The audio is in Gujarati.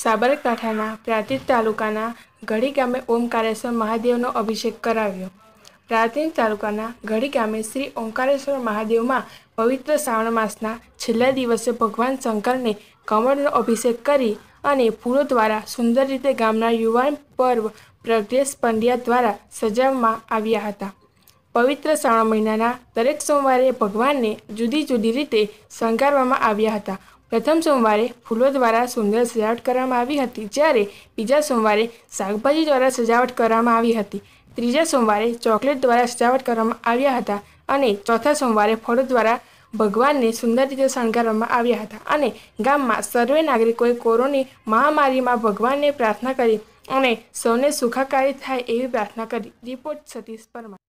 સાબરકાંઠાના પ્રાંતિજ તાલુકાના ઘડી ગામે ઓમકારેશ્વર મહાદેવનો અભિષેક કરાવ્યો પ્રાચીન તાલુકાના ઘડી ગામે શ્રી ઓમકારેશ્વર મહાદેવમાં પવિત્ર શ્રાવણ માસના છેલ્લા દિવસે ભગવાન શંકરને કમળનો અભિષેક કરી અને ફૂલો દ્વારા સુંદર રીતે ગામના યુવાન પર્વ પ્રજ્ઞેશ પંડ્યા દ્વારા સજાવવામાં આવ્યા હતા પવિત્ર શ્રાવણ મહિનાના દરેક સોમવારે ભગવાનને જુદી જુદી રીતે શણગારવામાં આવ્યા હતા પ્રથમ સોમવારે ફૂલો દ્વારા સુંદર સજાવટ કરવામાં આવી હતી જ્યારે બીજા સોમવારે શાકભાજી દ્વારા સજાવટ કરવામાં આવી હતી ત્રીજા સોમવારે ચોકલેટ દ્વારા સજાવટ કરવામાં આવ્યા હતા અને ચોથા સોમવારે ફળો દ્વારા ભગવાનને સુંદર રીતે શણગારવામાં આવ્યા હતા અને ગામમાં સર્વે નાગરિકોએ કોરોની મહામારીમાં ભગવાનને પ્રાર્થના કરી અને સૌને સુખાકારી થાય એવી પ્રાર્થના કરી રિપોર્ટ સતીશ પરમાર